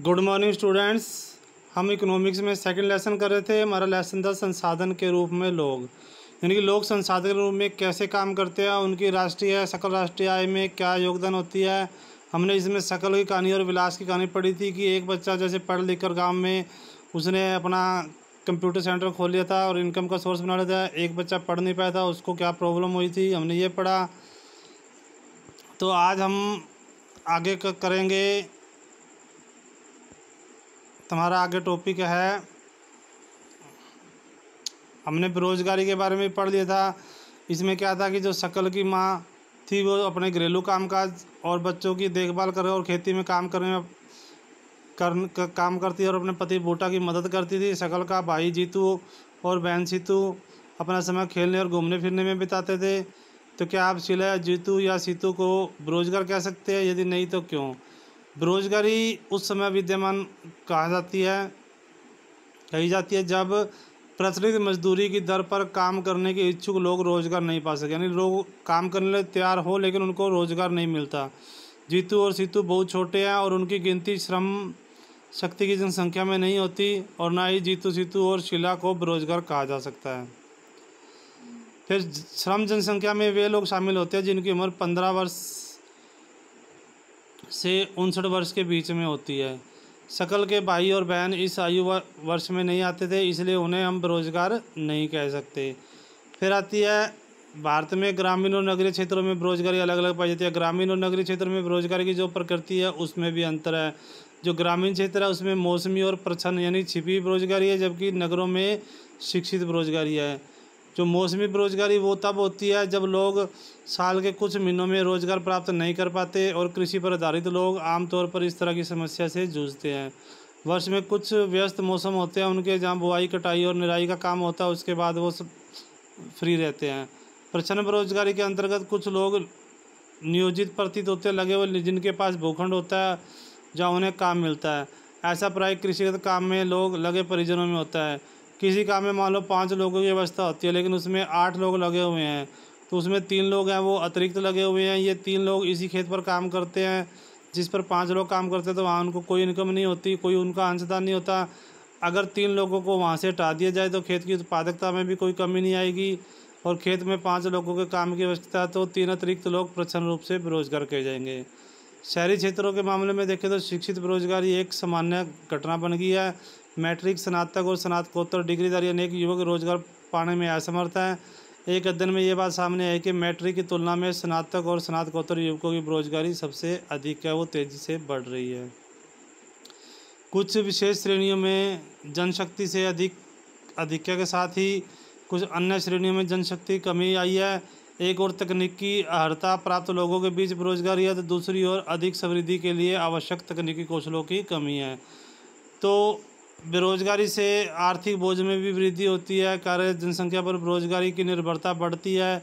good morning students हम economics में second lesson कर रहे थे हमारा लेसन था संसाधन के रूप में लोग यानी कि लोग संसाधन के रूप में कैसे काम करते हैं उनकी राष्ट्रीय सकल राष्ट्रीय आय में क्या योगदान होती है हमने इसमें सकल की कहानी और विलास की कहानी पढ़ी थी कि एक बच्चा जैसे पढ़ लिख कर गाँव में उसने अपना कंप्यूटर सेंटर खोल लिया था और इनकम का सोर्स बना लिया था एक बच्चा पढ़ नहीं पाया था उसको क्या प्रॉब्लम हुई थी हमने ये पढ़ा तो आज हम आगे करेंगे तुम्हारा आगे टॉपिक है हमने बेरोजगारी के बारे में पढ़ लिया था इसमें क्या था कि जो सकल की माँ थी वो अपने घरेलू कामकाज और बच्चों की देखभाल कर और खेती में काम करने में कर, कर, काम करती और अपने पति बोटा की मदद करती थी शकल का भाई जीतू और बहन सीतू अपना समय खेलने और घूमने फिरने में बिताते थे तो क्या आप शिला जीतू या सीतू को बेरोजगार कह सकते हैं यदि नहीं तो क्यों बेरोजगारी उस समय विद्यमान कहा जाती है कही जाती है जब प्रचलित मजदूरी की दर पर काम करने के इच्छुक लोग रोजगार नहीं पा सके यानी लोग काम करने लिए तैयार हो लेकिन उनको रोजगार नहीं मिलता जीतू और सीतू बहुत छोटे हैं और उनकी गिनती श्रम शक्ति की जनसंख्या में नहीं होती और ना ही जीतू सीतू और शिला को बेरोजगार कहा जा सकता है फिर श्रम जनसंख्या में वे लोग शामिल होते हैं जिनकी उम्र पंद्रह वर्ष से उनसठ वर्ष के बीच में होती है सकल के भाई और बहन इस आयु वर्ष में नहीं आते थे इसलिए उन्हें हम बेरोजगार नहीं कह सकते फिर आती है भारत में ग्रामीण और नगरीय क्षेत्रों में बेरोजगारी अलग अलग पाई जाती है ग्रामीण और नगरीय क्षेत्र में बेरोजगारी की जो प्रकृति है उसमें भी अंतर है जो ग्रामीण क्षेत्र है उसमें मौसमी और प्रछन्न यानी छिपी बेरोजगारी है जबकि नगरों में शिक्षित बेरोजगारी है जो मौसमी बेरोजगारी वो तब होती है जब लोग साल के कुछ महीनों में रोज़गार प्राप्त नहीं कर पाते और कृषि पर आधारित लोग आमतौर पर इस तरह की समस्या से जूझते हैं वर्ष में कुछ व्यस्त मौसम होते हैं उनके जहाँ बुआई कटाई और निराई का काम होता है उसके बाद वो सब फ्री रहते हैं प्रचन्न बेरोजगारी के अंतर्गत कुछ लोग नियोजित प्रतीत होते लगे हुए जिनके पास भूखंड होता है जहाँ उन्हें काम मिलता है ऐसा प्राय कृषिगत काम में लोग लगे परिजनों में होता है किसी काम में मान लो पाँच लोगों की व्यवस्था होती है लेकिन उसमें आठ लोग लगे हुए हैं तो उसमें तीन लोग हैं वो अतिरिक्त लगे हुए हैं ये तीन लोग इसी खेत पर काम करते हैं जिस पर पाँच लोग काम करते हैं तो वहाँ उनको कोई इनकम नहीं होती कोई उनका अंशदान नहीं होता अगर तीन लोगों को वहाँ से हटा दिया जाए तो खेत की उत्पादकता में भी कोई कमी नहीं आएगी और खेत में पाँच लोगों के काम की व्यवस्था तो तीन अतिरिक्त लोग प्रचन्न रूप से बेरोजगार कह जाएंगे शहरी क्षेत्रों के मामले में देखें तो शिक्षित बेरोजगारी एक सामान्य घटना बन गई है मैट्रिक स्नातक और स्नातकोत्तर डिग्रीधारी अनेक युवक रोजगार पाने में असमर्थ हैं एक अध्ययन में ये बात सामने आई कि मैट्रिक की तुलना में स्नातक और स्नातकोत्तर युवकों की बेरोजगारी सबसे अधिक है वो तेज़ी से बढ़ रही है कुछ विशेष श्रेणियों में जनशक्ति से अधिक अधिक्य के साथ ही कुछ अन्य श्रेणियों में जनशक्ति कमी आई है एक और तकनीकी अर्हता प्राप्त लोगों के बीच बेरोजगारी है तो दूसरी ओर अधिक समृद्धि के लिए आवश्यक तकनीकी कौशलों की कमी है तो बेरोजगारी से आर्थिक बोझ में भी वृद्धि होती है कार्य जनसंख्या पर बेरोजगारी की निर्भरता बढ़ती है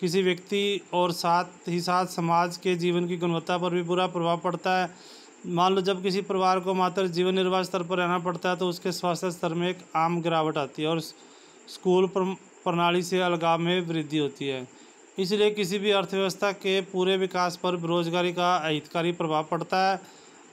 किसी व्यक्ति और साथ ही साथ समाज के जीवन की गुणवत्ता पर भी बुरा प्रभाव पड़ता है मान लो जब किसी परिवार को मात्र जीवन निर्वाह स्तर पर रहना पड़ता है तो उसके स्वास्थ्य स्तर में एक आम गिरावट आती है और स्कूल प्रणाली से अलगाव में वृद्धि होती है इसलिए किसी भी अर्थव्यवस्था के पूरे विकास पर बेरोजगारी का अहितकारी प्रभाव पड़ता है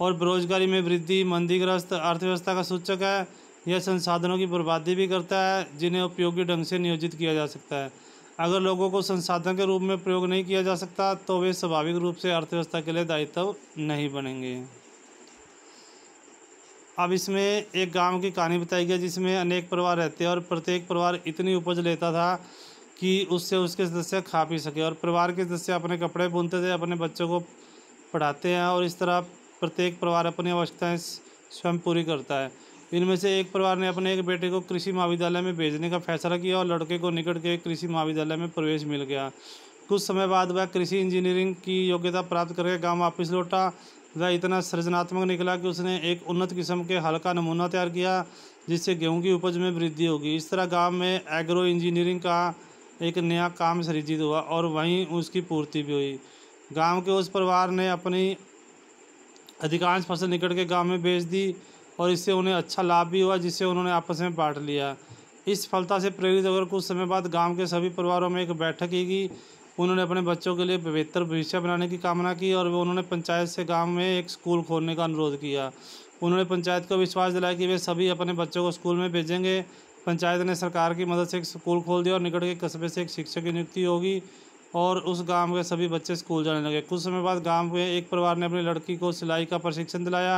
और बेरोजगारी में वृद्धि मंदीग्रस्त अर्थव्यवस्था का सूचक है यह संसाधनों की बर्बादी भी करता है जिन्हें उपयोगी ढंग से नियोजित किया जा सकता है अगर लोगों को संसाधन के रूप में प्रयोग नहीं किया जा सकता तो वे स्वाभाविक रूप से अर्थव्यवस्था के लिए दायित्व नहीं बनेंगे अब इसमें एक गांव की कहानी बताई गई जिसमें अनेक परिवार रहते हैं और प्रत्येक परिवार इतनी उपज लेता था कि उससे उसके सदस्य खा पी सके और परिवार के सदस्य अपने कपड़े बुनते थे अपने बच्चों को पढ़ाते हैं और इस तरह प्रत्येक परिवार अपनी आवश्यकताएँ स्वयं पूरी करता है इनमें से एक परिवार ने अपने एक बेटे को कृषि महाविद्यालय में भेजने का फैसला किया और लड़के को निकट के कृषि महाविद्यालय में प्रवेश मिल गया कुछ समय बाद वह कृषि इंजीनियरिंग की योग्यता प्राप्त करके गांव वापस लौटा वह इतना सृजनात्मक निकला कि उसने एक उन्नत किस्म के हल्का नमूना तैयार किया जिससे गेहूँ की उपज में वृद्धि होगी इस तरह गाँव में एग्रो इंजीनियरिंग का एक नया काम सृजित हुआ और वहीं उसकी पूर्ति भी हुई गांव के उस परिवार ने अपनी अधिकांश फसल निकट के गांव में बेच दी और इससे उन्हें अच्छा लाभ भी हुआ जिसे उन्होंने आपस में बांट लिया इस सफलता से प्रेरित होकर कुछ समय बाद गांव के सभी परिवारों में एक बैठक की गई उन्होंने अपने बच्चों के लिए बेहतर भविष्य बनाने की कामना की और उन्होंने पंचायत से गाँव में एक स्कूल खोलने का अनुरोध किया उन्होंने पंचायत को विश्वास दिलाया कि वे सभी अपने बच्चों को स्कूल में भेजेंगे पंचायत ने सरकार की मदद से एक स्कूल खोल दिया और निकट के कस्बे से एक शिक्षक की नियुक्ति होगी और उस गांव के सभी बच्चे स्कूल जाने लगे कुछ समय बाद गांव के एक परिवार ने अपनी लड़की को सिलाई का प्रशिक्षण दिलाया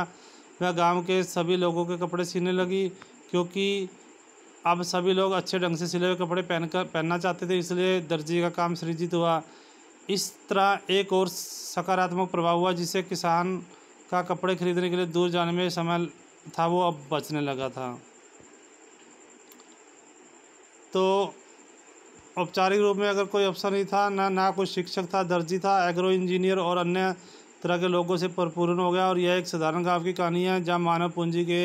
वह गांव के सभी लोगों के कपड़े सीने लगी क्योंकि अब सभी लोग अच्छे ढंग से सिले हुए कपड़े पहन कर पहनना चाहते थे इसलिए दर्जी का काम सृजित हुआ इस तरह एक और सकारात्मक प्रभाव हुआ जिससे किसान का कपड़े खरीदने के लिए दूर जाने में समय था वो अब बचने लगा था तो औपचारिक रूप में अगर कोई अफसर नहीं था ना ना कोई शिक्षक था दर्जी था एग्रो इंजीनियर और अन्य तरह के लोगों से परिपूर्ण हो गया और यह एक साधारण गाँव की कहानी है जहाँ मानव पूंजी के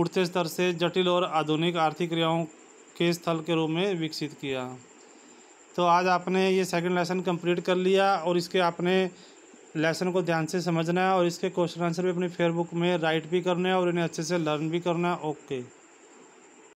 उठते स्तर से जटिल और आधुनिक आर्थिक क्रियाओं के स्थल के रूप में विकसित किया तो आज आपने ये सेकंड लेसन कंप्लीट कर लिया और इसके आपने लेसन को ध्यान से समझना है और इसके क्वेश्चन आंसर भी अपने फेसबुक में राइट भी करना है और इन्हें अच्छे से लर्न भी करना है ओके